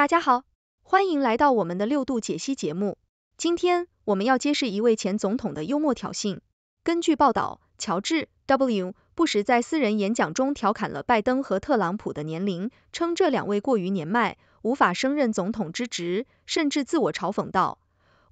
大家好，欢迎来到我们的六度解析节目。今天我们要揭示一位前总统的幽默挑衅。根据报道，乔治 ·W· 布什在私人演讲中调侃了拜登和特朗普的年龄，称这两位过于年迈，无法胜任总统之职，甚至自我嘲讽道：“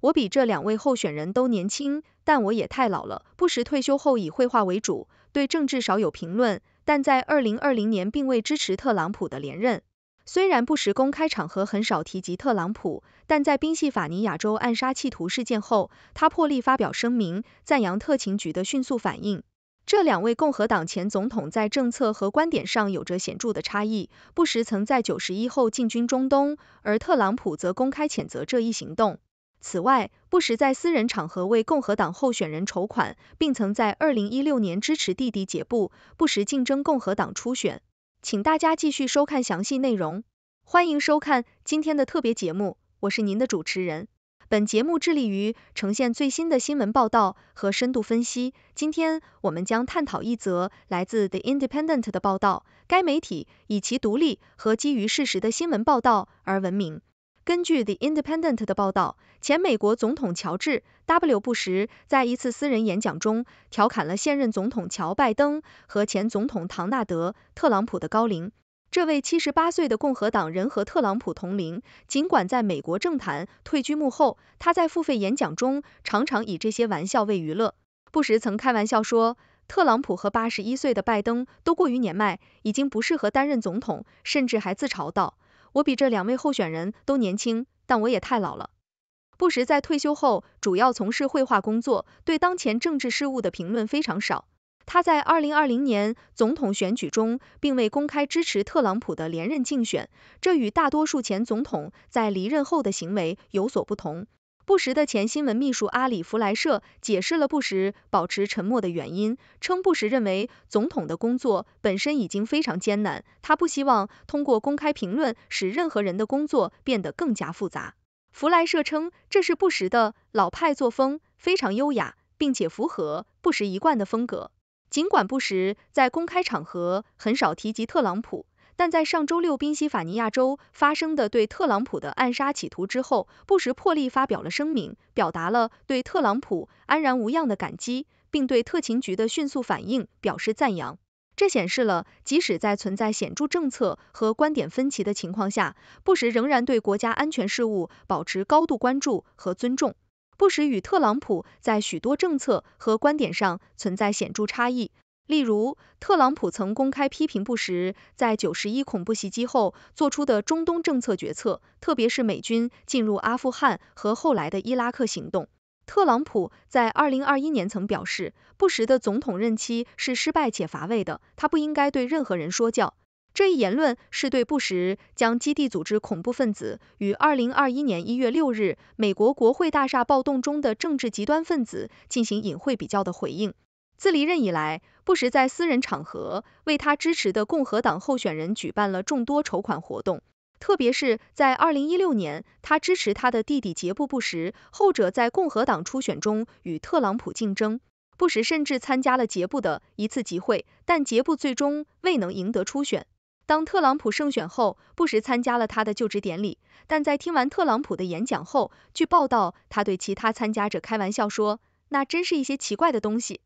我比这两位候选人都年轻，但我也太老了。”布什退休后以绘画为主，对政治少有评论，但在2020年并未支持特朗普的连任。虽然布什公开场合很少提及特朗普，但在宾夕法尼亚州暗杀企图事件后，他破例发表声明，赞扬特勤局的迅速反应。这两位共和党前总统在政策和观点上有着显著的差异。布什曾在九十一后进军中东，而特朗普则公开谴责这一行动。此外，布什在私人场合为共和党候选人筹款，并曾在二零一六年支持弟弟杰布·布什竞争共和党初选。请大家继续收看详细内容。欢迎收看今天的特别节目，我是您的主持人。本节目致力于呈现最新的新闻报道和深度分析。今天，我们将探讨一则来自《The Independent》的报道。该媒体以其独立和基于事实的新闻报道而闻名。根据《The Independent》的报道，前美国总统乔治 ·W. 布什在一次私人演讲中调侃了现任总统乔·拜登和前总统唐纳德·特朗普的高龄。这位七十八岁的共和党人和特朗普同龄，尽管在美国政坛退居幕后，他在付费演讲中常常以这些玩笑为娱乐。布什曾开玩笑说，特朗普和八十一岁的拜登都过于年迈，已经不适合担任总统，甚至还自嘲道：“我比这两位候选人都年轻，但我也太老了。”布什在退休后主要从事绘画工作，对当前政治事务的评论非常少。他在二零二零年总统选举中并未公开支持特朗普的连任竞选，这与大多数前总统在离任后的行为有所不同。布什的前新闻秘书阿里弗莱舍解释了布什保持沉默的原因，称布什认为总统的工作本身已经非常艰难，他不希望通过公开评论使任何人的工作变得更加复杂。弗莱舍称这是布什的老派作风，非常优雅，并且符合布什一贯的风格。尽管布什在公开场合很少提及特朗普，但在上周六宾夕法尼亚州发生的对特朗普的暗杀企图之后，布什破例发表了声明，表达了对特朗普安然无恙的感激，并对特勤局的迅速反应表示赞扬。这显示了即使在存在显著政策和观点分歧的情况下，布什仍然对国家安全事务保持高度关注和尊重。布什与特朗普在许多政策和观点上存在显著差异，例如，特朗普曾公开批评布什在九十一恐怖袭击后做出的中东政策决策，特别是美军进入阿富汗和后来的伊拉克行动。特朗普在二零二一年曾表示，布什的总统任期是失败且乏味的，他不应该对任何人说教。这一言论是对布什将基地组织恐怖分子与二零二一年一月六日美国国会大厦暴动中的政治极端分子进行隐晦比较的回应。自离任以来，布什在私人场合为他支持的共和党候选人举办了众多筹款活动，特别是在二零一六年，他支持他的弟弟杰布·布什，后者在共和党初选中与特朗普竞争。布什甚至参加了杰布的一次集会，但杰布最终未能赢得初选。当特朗普胜选后，布什参加了他的就职典礼，但在听完特朗普的演讲后，据报道，他对其他参加者开玩笑说：“那真是一些奇怪的东西。”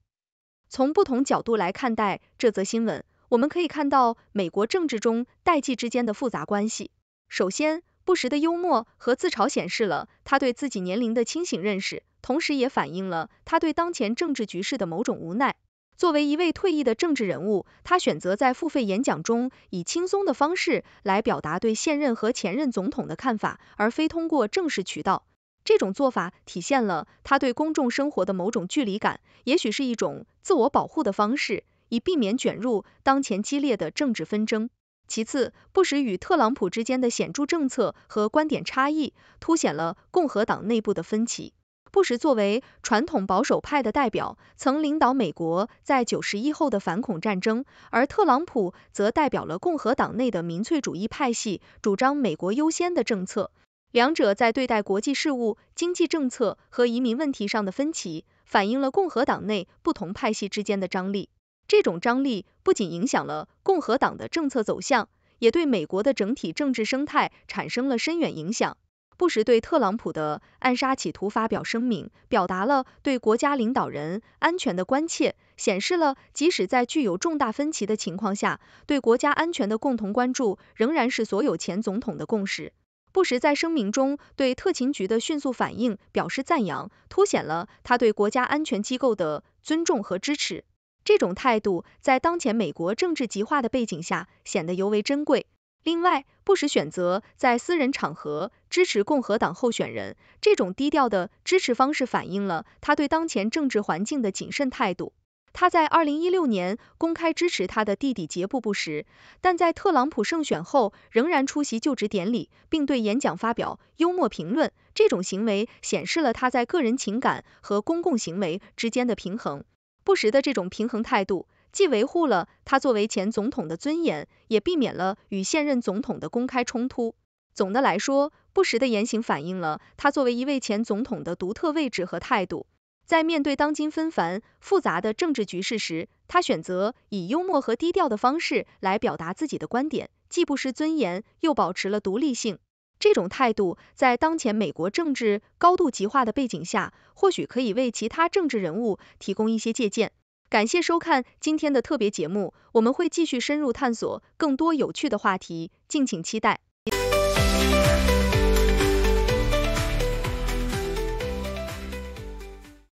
从不同角度来看待这则新闻，我们可以看到美国政治中代际之间的复杂关系。首先，布什的幽默和自嘲显示了他对自己年龄的清醒认识，同时也反映了他对当前政治局势的某种无奈。作为一位退役的政治人物，他选择在付费演讲中以轻松的方式来表达对现任和前任总统的看法，而非通过正式渠道。这种做法体现了他对公众生活的某种距离感，也许是一种自我保护的方式，以避免卷入当前激烈的政治纷争。其次，布什与特朗普之间的显著政策和观点差异，凸显了共和党内部的分歧。布什作为传统保守派的代表，曾领导美国在九十一后的反恐战争，而特朗普则代表了共和党内的民粹主义派系，主张“美国优先”的政策。两者在对待国际事务、经济政策和移民问题上的分歧，反映了共和党内不同派系之间的张力。这种张力不仅影响了共和党的政策走向，也对美国的整体政治生态产生了深远影响。布什对特朗普的暗杀企图发表声明，表达了对国家领导人安全的关切，显示了即使在具有重大分歧的情况下，对国家安全的共同关注仍然是所有前总统的共识。布什在声明中对特勤局的迅速反应表示赞扬，凸显了他对国家安全机构的尊重和支持。这种态度在当前美国政治极化的背景下显得尤为珍贵。另外，布什选择在私人场合支持共和党候选人，这种低调的支持方式反映了他对当前政治环境的谨慎态度。他在二零一六年公开支持他的弟弟杰布·布什，但在特朗普胜选后仍然出席就职典礼，并对演讲发表幽默评论。这种行为显示了他在个人情感和公共行为之间的平衡。布什的这种平衡态度。既维护了他作为前总统的尊严，也避免了与现任总统的公开冲突。总的来说，布什的言行反映了他作为一位前总统的独特位置和态度。在面对当今纷繁复杂的政治局势时，他选择以幽默和低调的方式来表达自己的观点，既不失尊严，又保持了独立性。这种态度在当前美国政治高度极化的背景下，或许可以为其他政治人物提供一些借鉴。感谢收看今天的特别节目，我们会继续深入探索更多有趣的话题，敬请期待。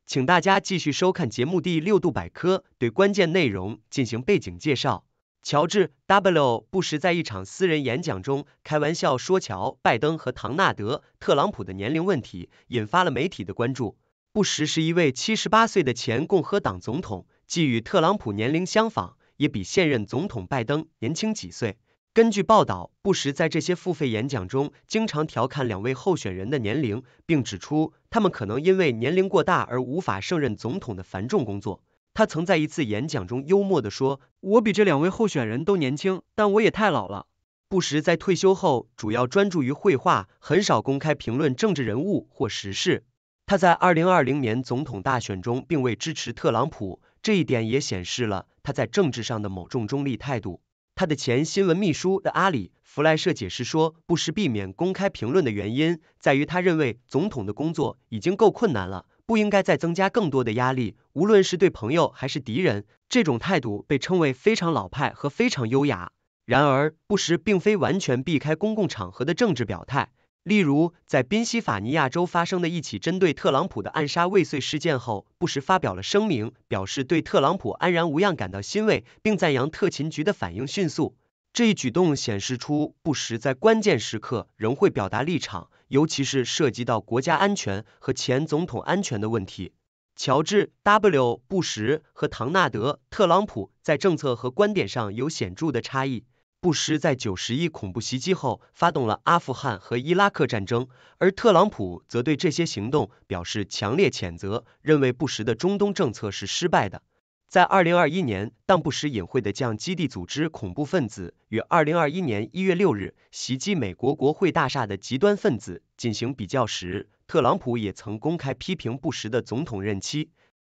请大家继续收看节目第六度百科，对关键内容进行背景介绍。乔治 ·W· 布什在一场私人演讲中开玩笑说，乔·拜登和唐纳德·特朗普的年龄问题引发了媒体的关注。布什是一位七十八岁的前共和党总统。既与特朗普年龄相仿，也比现任总统拜登年轻几岁。根据报道，布什在这些付费演讲中经常调侃两位候选人的年龄，并指出他们可能因为年龄过大而无法胜任总统的繁重工作。他曾在一次演讲中幽默地说：“我比这两位候选人都年轻，但我也太老了。”布什在退休后主要专注于绘画，很少公开评论政治人物或时事。他在二零二零年总统大选中并未支持特朗普。这一点也显示了他在政治上的某种中立态度。他的前新闻秘书的阿里·弗莱舍解释说，布什避免公开评论的原因在于他认为总统的工作已经够困难了，不应该再增加更多的压力，无论是对朋友还是敌人。这种态度被称为非常老派和非常优雅。然而，布什并非完全避开公共场合的政治表态。例如，在宾夕法尼亚州发生的一起针对特朗普的暗杀未遂事件后，布什发表了声明，表示对特朗普安然无恙感到欣慰，并赞扬特勤局的反应迅速。这一举动显示出布什在关键时刻仍会表达立场，尤其是涉及到国家安全和前总统安全的问题。乔治 ·W· 布什和唐纳德·特朗普在政策和观点上有显著的差异。布什在九十一恐怖袭击后发动了阿富汗和伊拉克战争，而特朗普则对这些行动表示强烈谴责，认为布什的中东政策是失败的。在二零二一年，当布什隐晦的将基地组织恐怖分子与二零二一年一月六日袭击美国国会大厦的极端分子进行比较时，特朗普也曾公开批评布什的总统任期。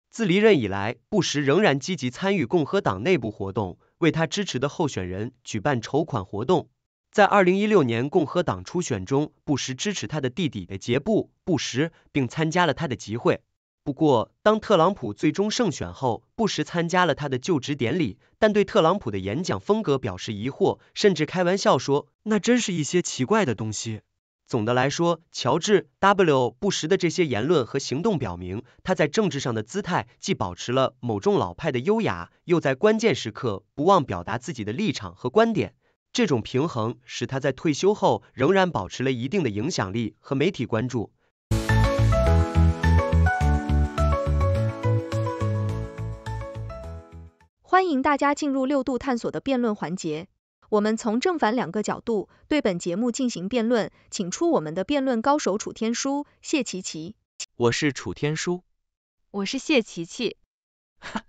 自离任以来，布什仍然积极参与共和党内部活动。为他支持的候选人举办筹款活动，在二零一六年共和党初选中，布什支持他的弟弟的杰布·布什，并参加了他的集会。不过，当特朗普最终胜选后，布什参加了他的就职典礼，但对特朗普的演讲风格表示疑惑，甚至开玩笑说：“那真是一些奇怪的东西。”总的来说，乔治 ·W· 布什的这些言论和行动表明，他在政治上的姿态既保持了某种老派的优雅，又在关键时刻不忘表达自己的立场和观点。这种平衡使他在退休后仍然保持了一定的影响力和媒体关注。欢迎大家进入六度探索的辩论环节。我们从正反两个角度对本节目进行辩论，请出我们的辩论高手楚天舒、谢琪琪。我是楚天舒，我是谢琪琪。哈，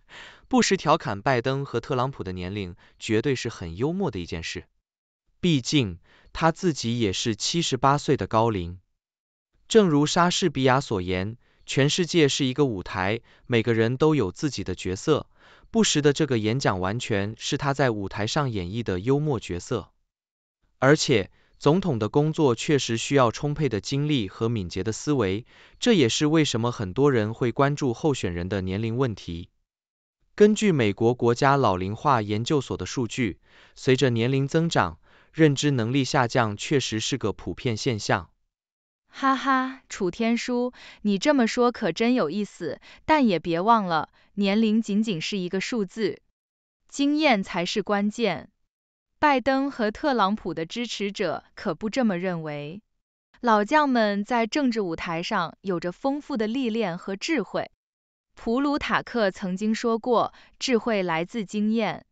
不时调侃拜登和特朗普的年龄，绝对是很幽默的一件事。毕竟他自己也是七十八岁的高龄。正如莎士比亚所言，全世界是一个舞台，每个人都有自己的角色。布什的这个演讲完全是他在舞台上演绎的幽默角色，而且总统的工作确实需要充沛的精力和敏捷的思维，这也是为什么很多人会关注候选人的年龄问题。根据美国国家老龄化研究所的数据，随着年龄增长，认知能力下降确实是个普遍现象。哈哈，楚天舒，你这么说可真有意思。但也别忘了，年龄仅仅是一个数字，经验才是关键。拜登和特朗普的支持者可不这么认为。老将们在政治舞台上有着丰富的历练和智慧。普鲁塔克曾经说过：“智慧来自经验。”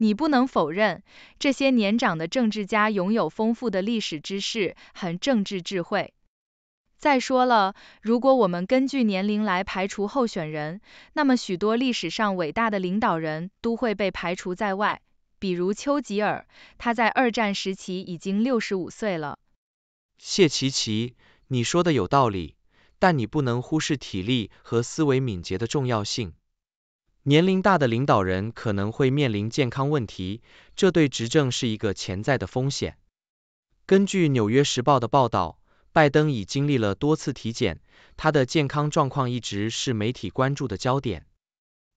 你不能否认，这些年长的政治家拥有丰富的历史知识和政治智慧。再说了，如果我们根据年龄来排除候选人，那么许多历史上伟大的领导人都会被排除在外。比如丘吉尔，他在二战时期已经六十五岁了。谢琪琪，你说的有道理，但你不能忽视体力和思维敏捷的重要性。年龄大的领导人可能会面临健康问题，这对执政是一个潜在的风险。根据《纽约时报》的报道，拜登已经历了多次体检，他的健康状况一直是媒体关注的焦点。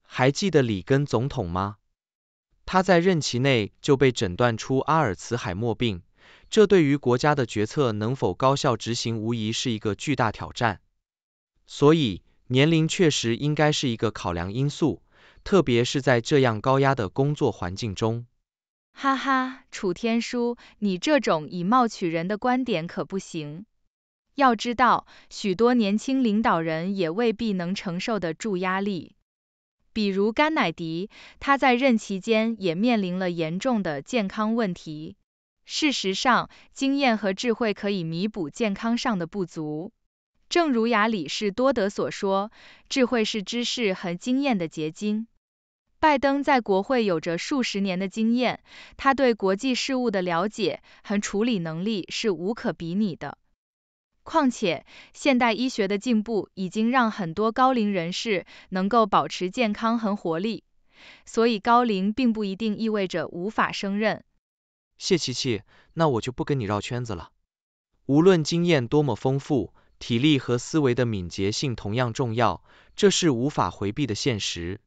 还记得里根总统吗？他在任期内就被诊断出阿尔茨海默病，这对于国家的决策能否高效执行无疑是一个巨大挑战。所以，年龄确实应该是一个考量因素。特别是在这样高压的工作环境中，哈哈，楚天舒，你这种以貌取人的观点可不行。要知道，许多年轻领导人也未必能承受得住压力。比如甘乃迪，他在任期间也面临了严重的健康问题。事实上，经验和智慧可以弥补健康上的不足。正如雅里士多德所说，智慧是知识和经验的结晶。拜登在国会有着数十年的经验，他对国际事务的了解和处理能力是无可比拟的。况且，现代医学的进步已经让很多高龄人士能够保持健康和活力，所以高龄并不一定意味着无法胜任。谢琪琪，那我就不跟你绕圈子了。无论经验多么丰富，体力和思维的敏捷性同样重要，这是无法回避的现实。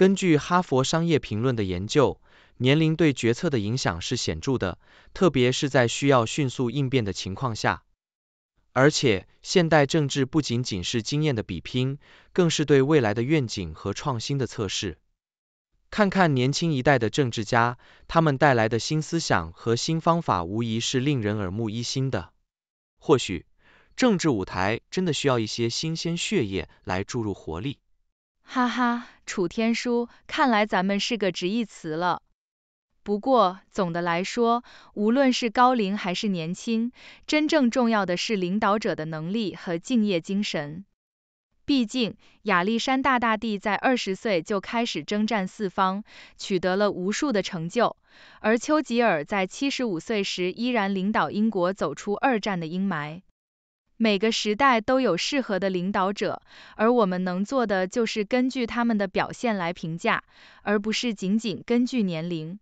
根据哈佛商业评论的研究，年龄对决策的影响是显著的，特别是在需要迅速应变的情况下。而且，现代政治不仅仅是经验的比拼，更是对未来的愿景和创新的测试。看看年轻一代的政治家，他们带来的新思想和新方法，无疑是令人耳目一新的。或许，政治舞台真的需要一些新鲜血液来注入活力。哈哈，楚天舒，看来咱们是个直译词了。不过总的来说，无论是高龄还是年轻，真正重要的是领导者的能力和敬业精神。毕竟，亚历山大大帝在二十岁就开始征战四方，取得了无数的成就；而丘吉尔在七十五岁时依然领导英国走出二战的阴霾。每个时代都有适合的领导者，而我们能做的就是根据他们的表现来评价，而不是仅仅根据年龄。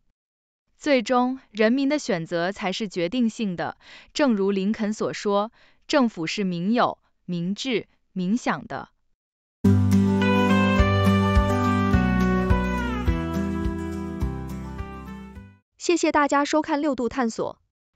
最终，人民的选择才是决定性的。正如林肯所说：“政府是民有、民治、民享的。”谢谢大家收看《六度探索》。